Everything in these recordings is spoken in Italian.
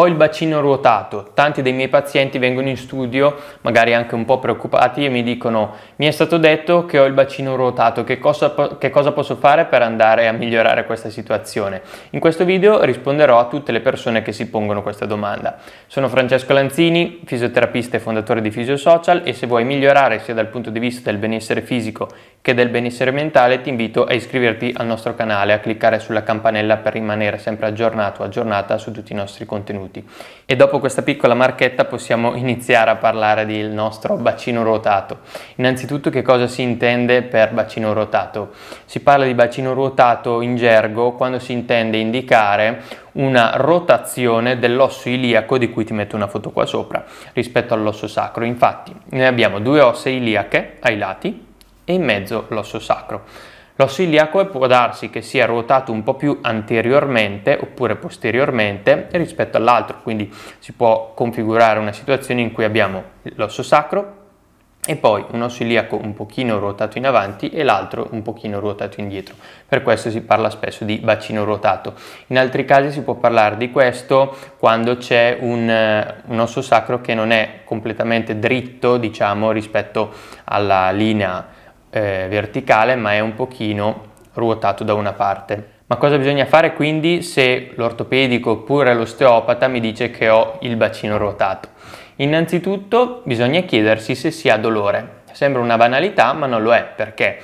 Ho il bacino ruotato, tanti dei miei pazienti vengono in studio, magari anche un po' preoccupati e mi dicono mi è stato detto che ho il bacino ruotato, che cosa, che cosa posso fare per andare a migliorare questa situazione? In questo video risponderò a tutte le persone che si pongono questa domanda. Sono Francesco Lanzini, fisioterapista e fondatore di Fisiosocial e se vuoi migliorare sia dal punto di vista del benessere fisico che del benessere mentale ti invito a iscriverti al nostro canale, a cliccare sulla campanella per rimanere sempre aggiornato, aggiornata su tutti i nostri contenuti minuti. E dopo questa piccola marchetta possiamo iniziare a parlare del nostro bacino ruotato. Innanzitutto che cosa si intende per bacino ruotato? Si parla di bacino ruotato in gergo quando si intende indicare una rotazione dell'osso iliaco di cui ti metto una foto qua sopra rispetto all'osso sacro. Infatti noi abbiamo due ossa iliache ai lati e in mezzo l'osso sacro. L'osso iliaco può darsi che sia ruotato un po' più anteriormente oppure posteriormente rispetto all'altro, quindi si può configurare una situazione in cui abbiamo l'osso sacro e poi un osso iliaco un pochino ruotato in avanti e l'altro un pochino ruotato indietro. Per questo si parla spesso di bacino ruotato. In altri casi si può parlare di questo quando c'è un, eh, un osso sacro che non è completamente dritto, diciamo, rispetto alla linea eh, verticale ma è un pochino ruotato da una parte. Ma cosa bisogna fare quindi se l'ortopedico oppure l'osteopata mi dice che ho il bacino ruotato? Innanzitutto bisogna chiedersi se si ha dolore. Sembra una banalità ma non lo è perché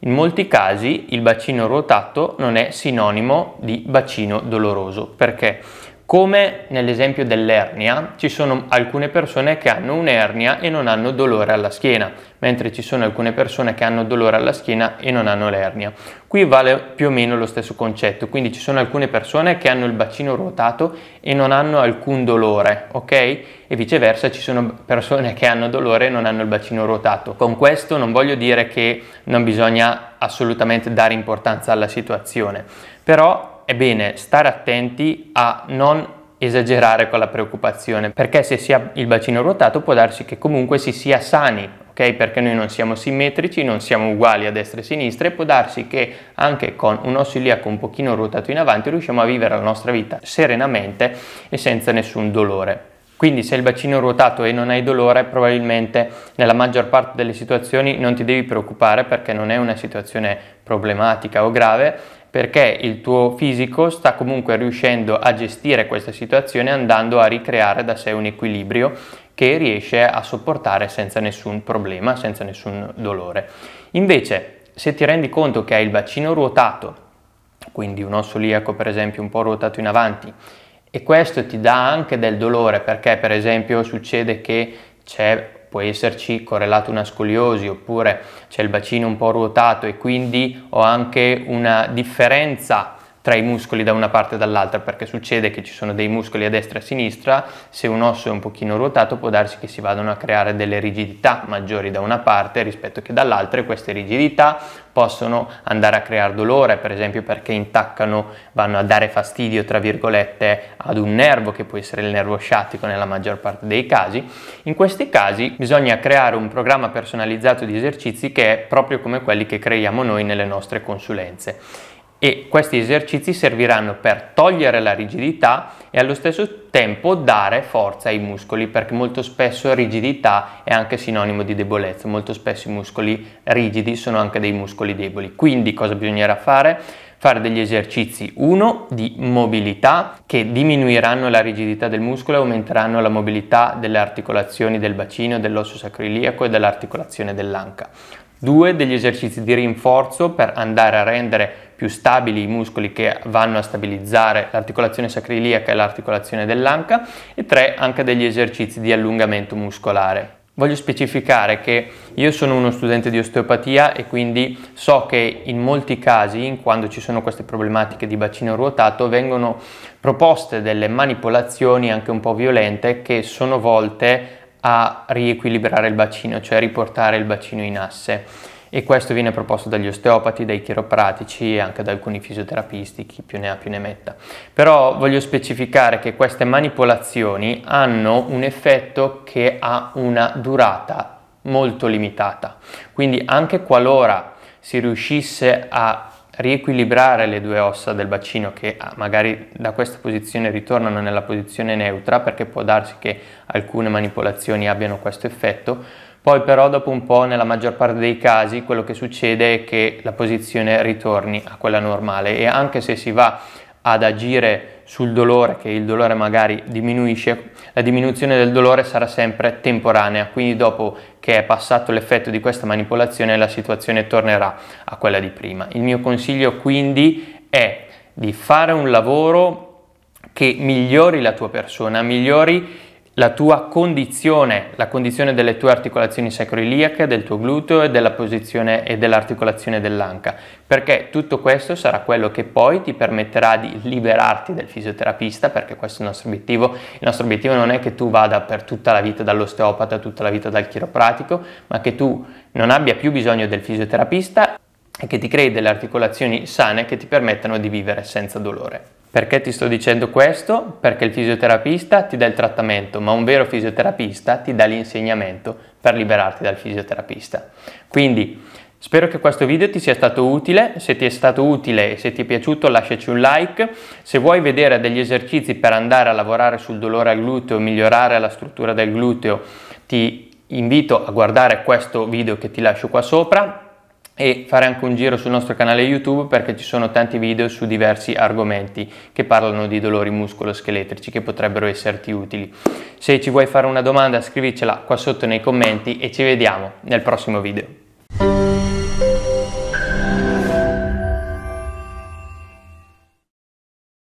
in molti casi il bacino ruotato non è sinonimo di bacino doloroso perché come nell'esempio dell'ernia, ci sono alcune persone che hanno un'ernia e non hanno dolore alla schiena, mentre ci sono alcune persone che hanno dolore alla schiena e non hanno l'ernia. Qui vale più o meno lo stesso concetto, quindi ci sono alcune persone che hanno il bacino ruotato e non hanno alcun dolore, ok? E viceversa ci sono persone che hanno dolore e non hanno il bacino ruotato. Con questo non voglio dire che non bisogna assolutamente dare importanza alla situazione, però è bene stare attenti a non esagerare con la preoccupazione, perché se si ha il bacino ruotato può darsi che comunque si sia sani, ok? Perché noi non siamo simmetrici, non siamo uguali a destra e a sinistra e può darsi che anche con un osso iliaco un pochino ruotato in avanti riusciamo a vivere la nostra vita serenamente e senza nessun dolore. Quindi se il bacino è ruotato e non hai dolore, probabilmente nella maggior parte delle situazioni non ti devi preoccupare perché non è una situazione problematica o grave perché il tuo fisico sta comunque riuscendo a gestire questa situazione andando a ricreare da sé un equilibrio che riesce a sopportare senza nessun problema, senza nessun dolore. Invece, se ti rendi conto che hai il bacino ruotato, quindi un osso liaco per esempio un po' ruotato in avanti, e questo ti dà anche del dolore perché per esempio succede che c'è può esserci correlato una scoliosi oppure c'è il bacino un po' ruotato e quindi ho anche una differenza tra i muscoli da una parte e dall'altra, perché succede che ci sono dei muscoli a destra e a sinistra, se un osso è un pochino ruotato può darsi che si vadano a creare delle rigidità maggiori da una parte rispetto che dall'altra e queste rigidità possono andare a creare dolore, per esempio perché intaccano, vanno a dare fastidio, tra virgolette, ad un nervo che può essere il nervo sciatico nella maggior parte dei casi. In questi casi bisogna creare un programma personalizzato di esercizi che è proprio come quelli che creiamo noi nelle nostre consulenze e questi esercizi serviranno per togliere la rigidità e allo stesso tempo dare forza ai muscoli perché molto spesso rigidità è anche sinonimo di debolezza, molto spesso i muscoli rigidi sono anche dei muscoli deboli. Quindi cosa bisognerà fare? Fare degli esercizi uno di mobilità che diminuiranno la rigidità del muscolo e aumenteranno la mobilità delle articolazioni del bacino, dell'osso sacroiliaco e dell'articolazione dell'anca. Due degli esercizi di rinforzo per andare a rendere più stabili i muscoli che vanno a stabilizzare l'articolazione sacriliaca e l'articolazione dell'anca e tre anche degli esercizi di allungamento muscolare. Voglio specificare che io sono uno studente di osteopatia e quindi so che in molti casi, quando ci sono queste problematiche di bacino ruotato, vengono proposte delle manipolazioni anche un po' violente che sono volte a riequilibrare il bacino, cioè riportare il bacino in asse e questo viene proposto dagli osteopati, dai chiropratici e anche da alcuni fisioterapisti, chi più ne ha più ne metta. Però voglio specificare che queste manipolazioni hanno un effetto che ha una durata molto limitata, quindi anche qualora si riuscisse a riequilibrare le due ossa del bacino che ah, magari da questa posizione ritornano nella posizione neutra perché può darsi che alcune manipolazioni abbiano questo effetto poi però dopo un po' nella maggior parte dei casi quello che succede è che la posizione ritorni a quella normale e anche se si va ad agire sul dolore, che il dolore magari diminuisce, la diminuzione del dolore sarà sempre temporanea, quindi dopo che è passato l'effetto di questa manipolazione la situazione tornerà a quella di prima. Il mio consiglio quindi è di fare un lavoro che migliori la tua persona, migliori la tua condizione, la condizione delle tue articolazioni sacroiliache, del tuo gluteo e della posizione e dell'articolazione dell'anca, perché tutto questo sarà quello che poi ti permetterà di liberarti del fisioterapista, perché questo è il nostro obiettivo. Il nostro obiettivo non è che tu vada per tutta la vita dall'osteopata, tutta la vita dal chiropratico, ma che tu non abbia più bisogno del fisioterapista e che ti crei delle articolazioni sane che ti permettano di vivere senza dolore. Perché ti sto dicendo questo? Perché il fisioterapista ti dà il trattamento, ma un vero fisioterapista ti dà l'insegnamento per liberarti dal fisioterapista. Quindi spero che questo video ti sia stato utile, se ti è stato utile e se ti è piaciuto lasciaci un like, se vuoi vedere degli esercizi per andare a lavorare sul dolore al gluteo, migliorare la struttura del gluteo, ti invito a guardare questo video che ti lascio qua sopra, e fare anche un giro sul nostro canale YouTube perché ci sono tanti video su diversi argomenti che parlano di dolori muscoloscheletrici che potrebbero esserti utili. Se ci vuoi fare una domanda scrivicela qua sotto nei commenti e ci vediamo nel prossimo video.